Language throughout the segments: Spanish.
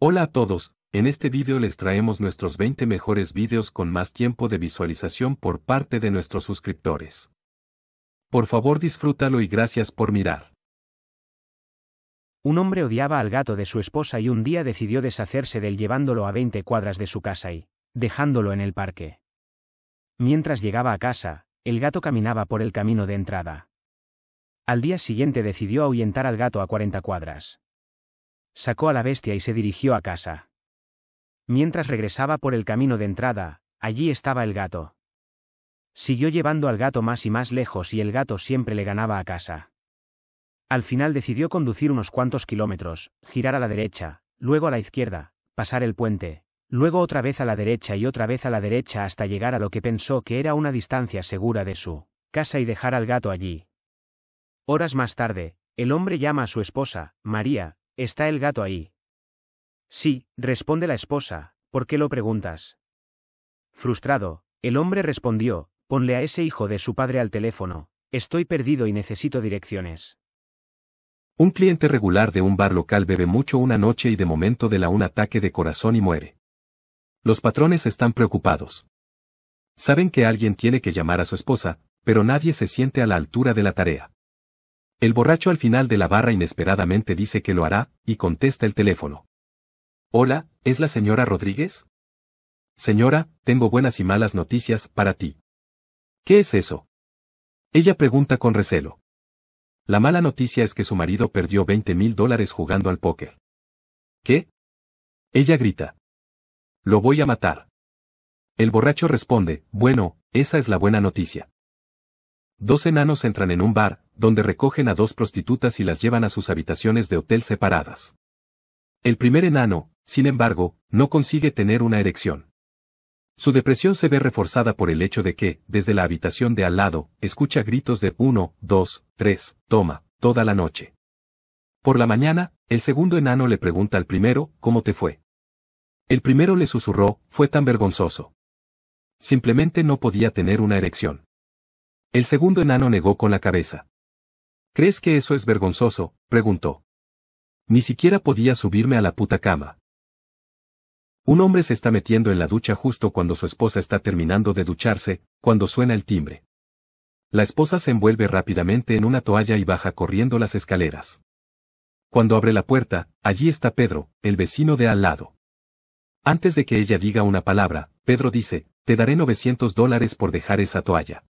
Hola a todos, en este vídeo les traemos nuestros 20 mejores videos con más tiempo de visualización por parte de nuestros suscriptores. Por favor disfrútalo y gracias por mirar. Un hombre odiaba al gato de su esposa y un día decidió deshacerse del llevándolo a 20 cuadras de su casa y dejándolo en el parque. Mientras llegaba a casa, el gato caminaba por el camino de entrada. Al día siguiente decidió ahuyentar al gato a 40 cuadras sacó a la bestia y se dirigió a casa. Mientras regresaba por el camino de entrada, allí estaba el gato. Siguió llevando al gato más y más lejos y el gato siempre le ganaba a casa. Al final decidió conducir unos cuantos kilómetros, girar a la derecha, luego a la izquierda, pasar el puente, luego otra vez a la derecha y otra vez a la derecha hasta llegar a lo que pensó que era una distancia segura de su casa y dejar al gato allí. Horas más tarde, el hombre llama a su esposa, María, ¿Está el gato ahí? Sí, responde la esposa, ¿por qué lo preguntas? Frustrado, el hombre respondió, ponle a ese hijo de su padre al teléfono, estoy perdido y necesito direcciones. Un cliente regular de un bar local bebe mucho una noche y de momento de la un ataque de corazón y muere. Los patrones están preocupados. Saben que alguien tiene que llamar a su esposa, pero nadie se siente a la altura de la tarea. El borracho al final de la barra inesperadamente dice que lo hará, y contesta el teléfono. Hola, ¿es la señora Rodríguez? Señora, tengo buenas y malas noticias para ti. ¿Qué es eso? Ella pregunta con recelo. La mala noticia es que su marido perdió 20 mil dólares jugando al póker. ¿Qué? Ella grita. Lo voy a matar. El borracho responde, bueno, esa es la buena noticia. Dos enanos entran en un bar, donde recogen a dos prostitutas y las llevan a sus habitaciones de hotel separadas. El primer enano, sin embargo, no consigue tener una erección. Su depresión se ve reforzada por el hecho de que, desde la habitación de al lado, escucha gritos de 1, 2, 3, toma, toda la noche. Por la mañana, el segundo enano le pregunta al primero, ¿cómo te fue? El primero le susurró, fue tan vergonzoso. Simplemente no podía tener una erección. El segundo enano negó con la cabeza. ¿Crees que eso es vergonzoso? preguntó. Ni siquiera podía subirme a la puta cama. Un hombre se está metiendo en la ducha justo cuando su esposa está terminando de ducharse, cuando suena el timbre. La esposa se envuelve rápidamente en una toalla y baja corriendo las escaleras. Cuando abre la puerta, allí está Pedro, el vecino de al lado. Antes de que ella diga una palabra, Pedro dice, te daré 900 dólares por dejar esa toalla.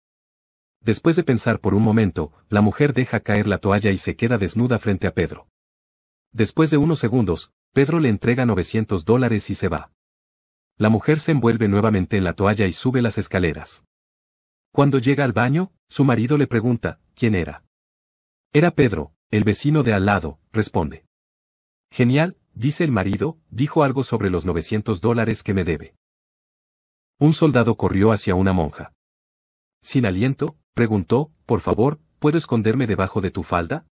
Después de pensar por un momento, la mujer deja caer la toalla y se queda desnuda frente a Pedro. Después de unos segundos, Pedro le entrega 900 dólares y se va. La mujer se envuelve nuevamente en la toalla y sube las escaleras. Cuando llega al baño, su marido le pregunta, ¿quién era? Era Pedro, el vecino de al lado, responde. Genial, dice el marido, dijo algo sobre los 900 dólares que me debe. Un soldado corrió hacia una monja sin aliento, preguntó, por favor, ¿puedo esconderme debajo de tu falda?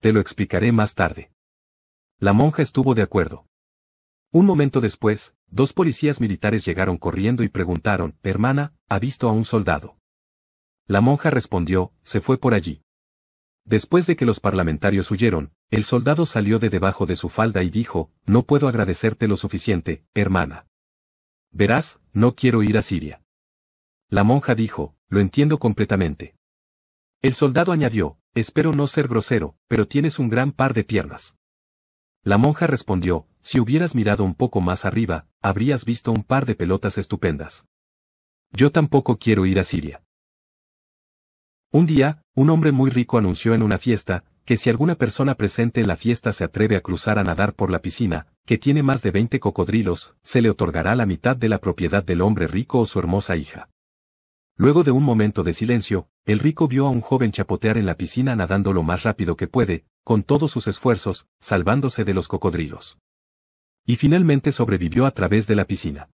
Te lo explicaré más tarde. La monja estuvo de acuerdo. Un momento después, dos policías militares llegaron corriendo y preguntaron, hermana, ¿ha visto a un soldado? La monja respondió, se fue por allí. Después de que los parlamentarios huyeron, el soldado salió de debajo de su falda y dijo, no puedo agradecerte lo suficiente, hermana. Verás, no quiero ir a Siria. La monja dijo, lo entiendo completamente. El soldado añadió, espero no ser grosero, pero tienes un gran par de piernas. La monja respondió, si hubieras mirado un poco más arriba, habrías visto un par de pelotas estupendas. Yo tampoco quiero ir a Siria. Un día, un hombre muy rico anunció en una fiesta, que si alguna persona presente en la fiesta se atreve a cruzar a nadar por la piscina, que tiene más de 20 cocodrilos, se le otorgará la mitad de la propiedad del hombre rico o su hermosa hija. Luego de un momento de silencio, el rico vio a un joven chapotear en la piscina nadando lo más rápido que puede, con todos sus esfuerzos, salvándose de los cocodrilos. Y finalmente sobrevivió a través de la piscina.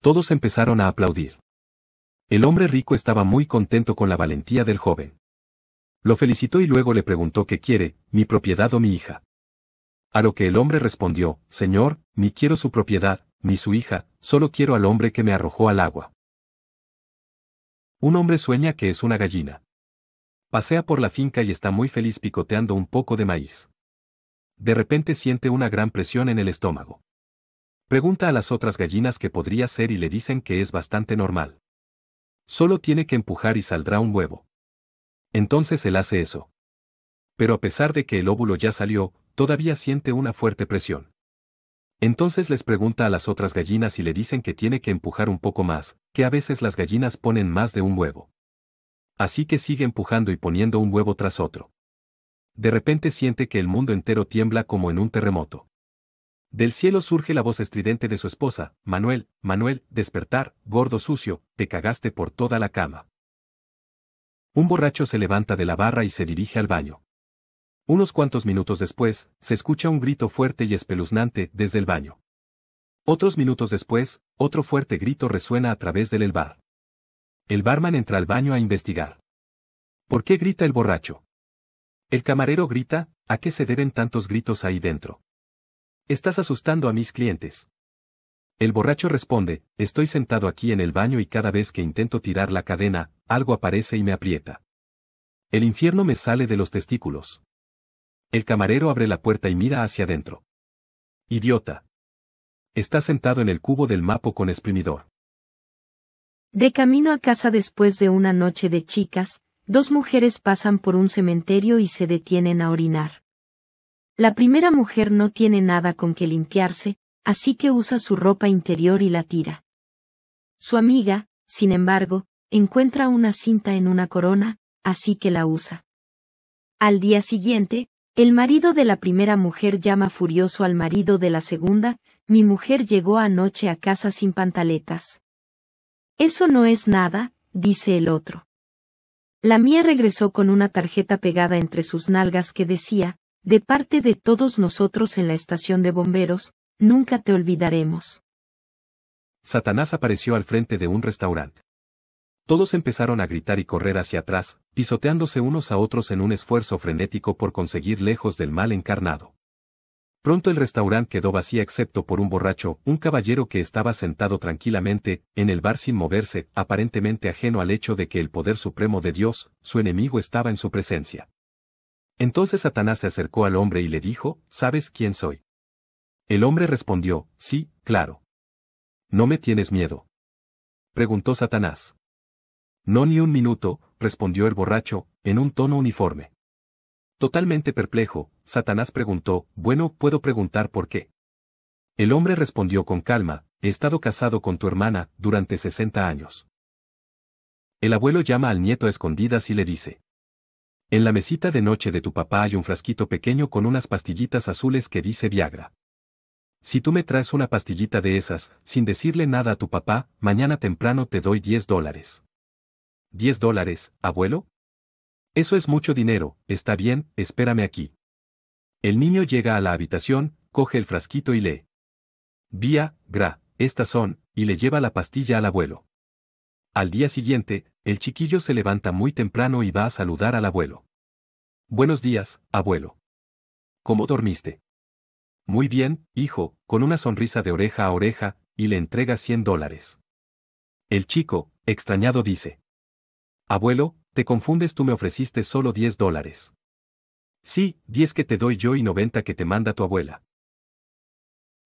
Todos empezaron a aplaudir. El hombre rico estaba muy contento con la valentía del joven. Lo felicitó y luego le preguntó qué quiere, mi propiedad o mi hija. A lo que el hombre respondió, Señor, ni quiero su propiedad, ni su hija, solo quiero al hombre que me arrojó al agua. Un hombre sueña que es una gallina. Pasea por la finca y está muy feliz picoteando un poco de maíz. De repente siente una gran presión en el estómago. Pregunta a las otras gallinas qué podría ser y le dicen que es bastante normal. Solo tiene que empujar y saldrá un huevo. Entonces él hace eso. Pero a pesar de que el óvulo ya salió, todavía siente una fuerte presión. Entonces les pregunta a las otras gallinas y le dicen que tiene que empujar un poco más, que a veces las gallinas ponen más de un huevo. Así que sigue empujando y poniendo un huevo tras otro. De repente siente que el mundo entero tiembla como en un terremoto. Del cielo surge la voz estridente de su esposa, Manuel, Manuel, despertar, gordo sucio, te cagaste por toda la cama. Un borracho se levanta de la barra y se dirige al baño. Unos cuantos minutos después, se escucha un grito fuerte y espeluznante desde el baño. Otros minutos después, otro fuerte grito resuena a través del bar. El barman entra al baño a investigar. ¿Por qué grita el borracho? El camarero grita, ¿a qué se deben tantos gritos ahí dentro? Estás asustando a mis clientes. El borracho responde, estoy sentado aquí en el baño y cada vez que intento tirar la cadena, algo aparece y me aprieta. El infierno me sale de los testículos. El camarero abre la puerta y mira hacia adentro. Idiota. Está sentado en el cubo del mapo con exprimidor. De camino a casa después de una noche de chicas, dos mujeres pasan por un cementerio y se detienen a orinar. La primera mujer no tiene nada con que limpiarse, así que usa su ropa interior y la tira. Su amiga, sin embargo, encuentra una cinta en una corona, así que la usa. Al día siguiente, el marido de la primera mujer llama furioso al marido de la segunda, mi mujer llegó anoche a casa sin pantaletas. Eso no es nada, dice el otro. La mía regresó con una tarjeta pegada entre sus nalgas que decía, de parte de todos nosotros en la estación de bomberos, nunca te olvidaremos. Satanás apareció al frente de un restaurante. Todos empezaron a gritar y correr hacia atrás, pisoteándose unos a otros en un esfuerzo frenético por conseguir lejos del mal encarnado. Pronto el restaurante quedó vacío excepto por un borracho, un caballero que estaba sentado tranquilamente, en el bar sin moverse, aparentemente ajeno al hecho de que el poder supremo de Dios, su enemigo estaba en su presencia. Entonces Satanás se acercó al hombre y le dijo, ¿sabes quién soy? El hombre respondió, sí, claro. No me tienes miedo. Preguntó Satanás. No ni un minuto, respondió el borracho, en un tono uniforme. Totalmente perplejo, Satanás preguntó, bueno, ¿puedo preguntar por qué? El hombre respondió con calma, he estado casado con tu hermana durante 60 años. El abuelo llama al nieto a escondidas y le dice, en la mesita de noche de tu papá hay un frasquito pequeño con unas pastillitas azules que dice Viagra. Si tú me traes una pastillita de esas, sin decirle nada a tu papá, mañana temprano te doy 10 dólares. ¿10 dólares, abuelo? Eso es mucho dinero, está bien, espérame aquí. El niño llega a la habitación, coge el frasquito y lee. Vía, gra, estas son, y le lleva la pastilla al abuelo. Al día siguiente, el chiquillo se levanta muy temprano y va a saludar al abuelo. Buenos días, abuelo. ¿Cómo dormiste? Muy bien, hijo, con una sonrisa de oreja a oreja, y le entrega 100 dólares. El chico, extrañado, dice. Abuelo, te confundes, tú me ofreciste solo 10 dólares. Sí, 10 que te doy yo y 90 que te manda tu abuela.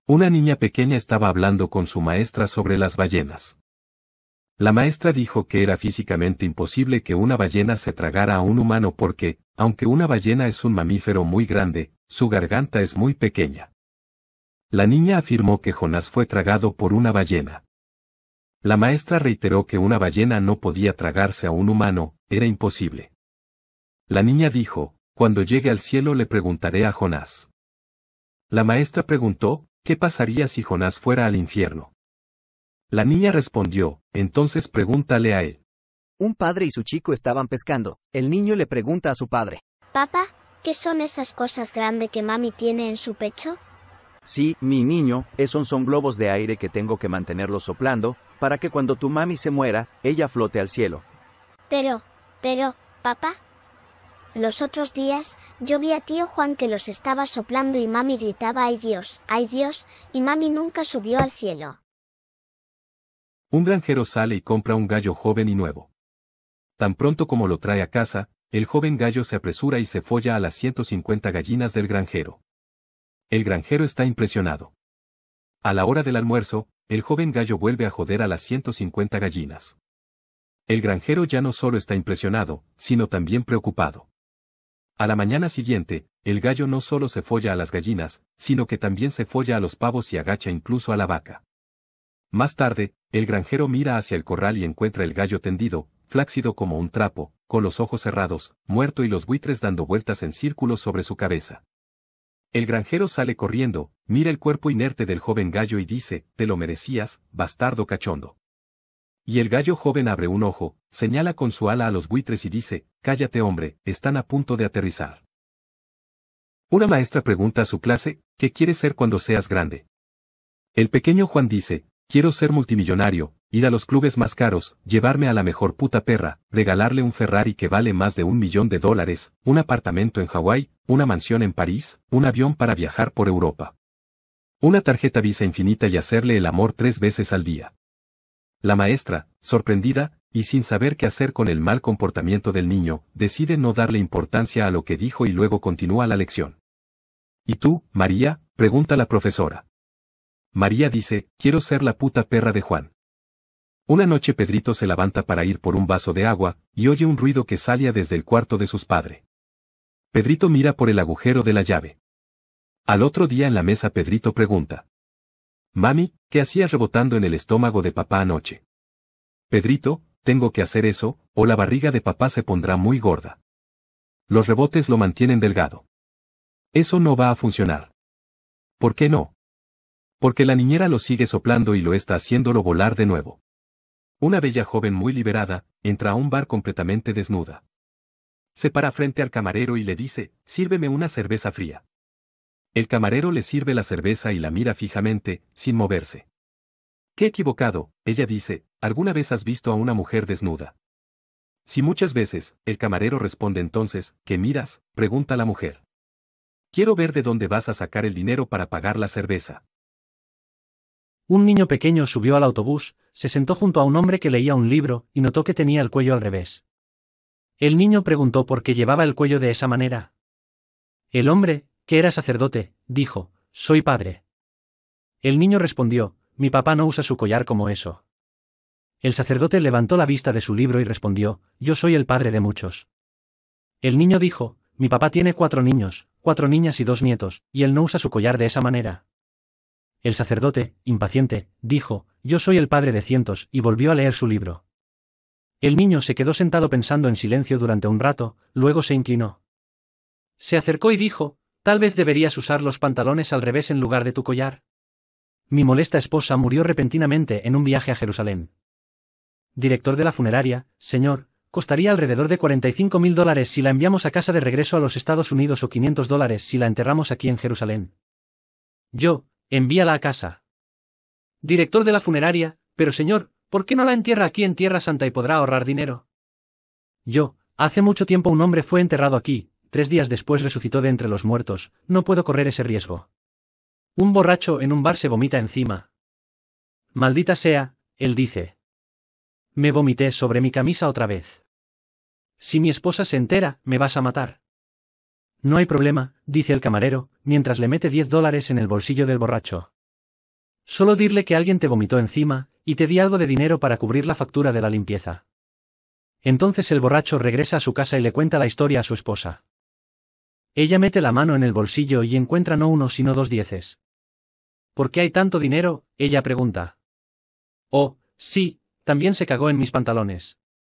Una niña pequeña estaba hablando con su maestra sobre las ballenas. La maestra dijo que era físicamente imposible que una ballena se tragara a un humano porque, aunque una ballena es un mamífero muy grande, su garganta es muy pequeña. La niña afirmó que Jonás fue tragado por una ballena. La maestra reiteró que una ballena no podía tragarse a un humano, era imposible. La niña dijo, cuando llegue al cielo le preguntaré a Jonás. La maestra preguntó, ¿qué pasaría si Jonás fuera al infierno? La niña respondió, entonces pregúntale a él. Un padre y su chico estaban pescando. El niño le pregunta a su padre. Papá, ¿qué son esas cosas grandes que mami tiene en su pecho? Sí, mi niño, esos son globos de aire que tengo que mantenerlos soplando, para que cuando tu mami se muera, ella flote al cielo. Pero, pero, papá. Los otros días, yo vi a tío Juan que los estaba soplando y mami gritaba ¡Ay Dios! ¡Ay Dios! y mami nunca subió al cielo. Un granjero sale y compra un gallo joven y nuevo. Tan pronto como lo trae a casa, el joven gallo se apresura y se folla a las 150 gallinas del granjero. El granjero está impresionado. A la hora del almuerzo, el joven gallo vuelve a joder a las 150 gallinas. El granjero ya no solo está impresionado, sino también preocupado. A la mañana siguiente, el gallo no solo se folla a las gallinas, sino que también se folla a los pavos y agacha incluso a la vaca. Más tarde, el granjero mira hacia el corral y encuentra el gallo tendido, flácido como un trapo, con los ojos cerrados, muerto y los buitres dando vueltas en círculos sobre su cabeza. El granjero sale corriendo, mira el cuerpo inerte del joven gallo y dice, te lo merecías, bastardo cachondo. Y el gallo joven abre un ojo, señala con su ala a los buitres y dice, cállate hombre, están a punto de aterrizar. Una maestra pregunta a su clase, ¿qué quieres ser cuando seas grande? El pequeño Juan dice, Quiero ser multimillonario, ir a los clubes más caros, llevarme a la mejor puta perra, regalarle un Ferrari que vale más de un millón de dólares, un apartamento en Hawái, una mansión en París, un avión para viajar por Europa. Una tarjeta Visa infinita y hacerle el amor tres veces al día. La maestra, sorprendida, y sin saber qué hacer con el mal comportamiento del niño, decide no darle importancia a lo que dijo y luego continúa la lección. ¿Y tú, María? pregunta la profesora. María dice, quiero ser la puta perra de Juan. Una noche Pedrito se levanta para ir por un vaso de agua, y oye un ruido que salía desde el cuarto de sus padres. Pedrito mira por el agujero de la llave. Al otro día en la mesa Pedrito pregunta. Mami, ¿qué hacías rebotando en el estómago de papá anoche? Pedrito, tengo que hacer eso, o la barriga de papá se pondrá muy gorda. Los rebotes lo mantienen delgado. Eso no va a funcionar. ¿Por qué no? Porque la niñera lo sigue soplando y lo está haciéndolo volar de nuevo. Una bella joven muy liberada, entra a un bar completamente desnuda. Se para frente al camarero y le dice, sírveme una cerveza fría. El camarero le sirve la cerveza y la mira fijamente, sin moverse. Qué equivocado, ella dice, ¿alguna vez has visto a una mujer desnuda? Si muchas veces, el camarero responde entonces, ¿qué miras? pregunta la mujer. Quiero ver de dónde vas a sacar el dinero para pagar la cerveza. Un niño pequeño subió al autobús, se sentó junto a un hombre que leía un libro, y notó que tenía el cuello al revés. El niño preguntó por qué llevaba el cuello de esa manera. El hombre, que era sacerdote, dijo, Soy padre. El niño respondió, Mi papá no usa su collar como eso. El sacerdote levantó la vista de su libro y respondió, Yo soy el padre de muchos. El niño dijo, Mi papá tiene cuatro niños, cuatro niñas y dos nietos, y él no usa su collar de esa manera. El sacerdote, impaciente, dijo, Yo soy el padre de cientos, y volvió a leer su libro. El niño se quedó sentado pensando en silencio durante un rato, luego se inclinó. Se acercó y dijo, Tal vez deberías usar los pantalones al revés en lugar de tu collar. Mi molesta esposa murió repentinamente en un viaje a Jerusalén. Director de la funeraria, señor, costaría alrededor de 45 mil dólares si la enviamos a casa de regreso a los Estados Unidos o 500 dólares si la enterramos aquí en Jerusalén. Yo, Envíala a casa. Director de la funeraria, pero señor, ¿por qué no la entierra aquí en Tierra Santa y podrá ahorrar dinero? Yo, hace mucho tiempo un hombre fue enterrado aquí, tres días después resucitó de entre los muertos, no puedo correr ese riesgo. Un borracho en un bar se vomita encima. Maldita sea, él dice. Me vomité sobre mi camisa otra vez. Si mi esposa se entera, me vas a matar. No hay problema, dice el camarero, mientras le mete 10 dólares en el bolsillo del borracho. Solo dirle que alguien te vomitó encima, y te di algo de dinero para cubrir la factura de la limpieza. Entonces el borracho regresa a su casa y le cuenta la historia a su esposa. Ella mete la mano en el bolsillo y encuentra no uno sino dos dieces. ¿Por qué hay tanto dinero? ella pregunta. Oh, sí, también se cagó en mis pantalones.